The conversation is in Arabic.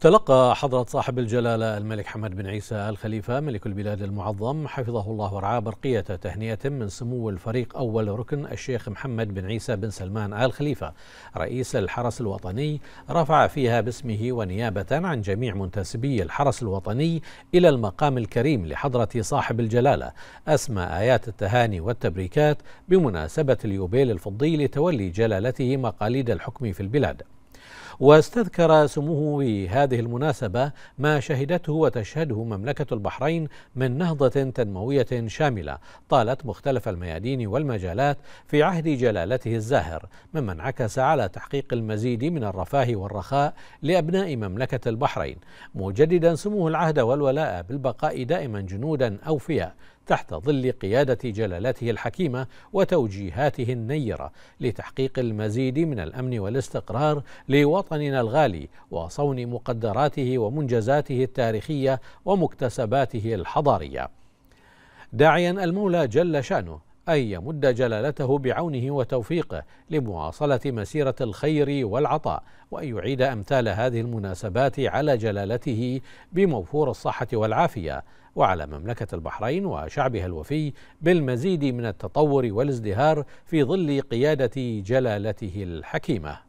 تلقى حضرة صاحب الجلالة الملك حمد بن عيسى الخليفة ملك البلاد المعظم حفظه الله ورعاه برقية تهنئة من سمو الفريق أول ركن الشيخ محمد بن عيسى بن سلمان آل خليفة رئيس الحرس الوطني رفع فيها باسمه ونيابة عن جميع منتسبي الحرس الوطني إلى المقام الكريم لحضرة صاحب الجلالة أسمى آيات التهاني والتبريكات بمناسبة اليوبيل الفضي لتولي جلالته مقاليد الحكم في البلاد واستذكر سموه بهذه المناسبة ما شهدته وتشهده مملكة البحرين من نهضة تنموية شاملة طالت مختلف الميادين والمجالات في عهد جلالته الزاهر مما انعكس على تحقيق المزيد من الرفاه والرخاء لأبناء مملكة البحرين مجددا سموه العهد والولاء بالبقاء دائما جنودا أوفياء تحت ظل قيادة جلالته الحكيمة وتوجيهاته النيرة لتحقيق المزيد من الأمن والاستقرار لوطن وطننا الغالي وصون مقدراته ومنجزاته التاريخيه ومكتسباته الحضاريه داعيا المولى جل شانه أن يمد جلالته بعونه وتوفيقه لمواصلة مسيرة الخير والعطاء وأن يعيد أمثال هذه المناسبات على جلالته بموفور الصحة والعافية وعلى مملكة البحرين وشعبها الوفي بالمزيد من التطور والازدهار في ظل قيادة جلالته الحكيمة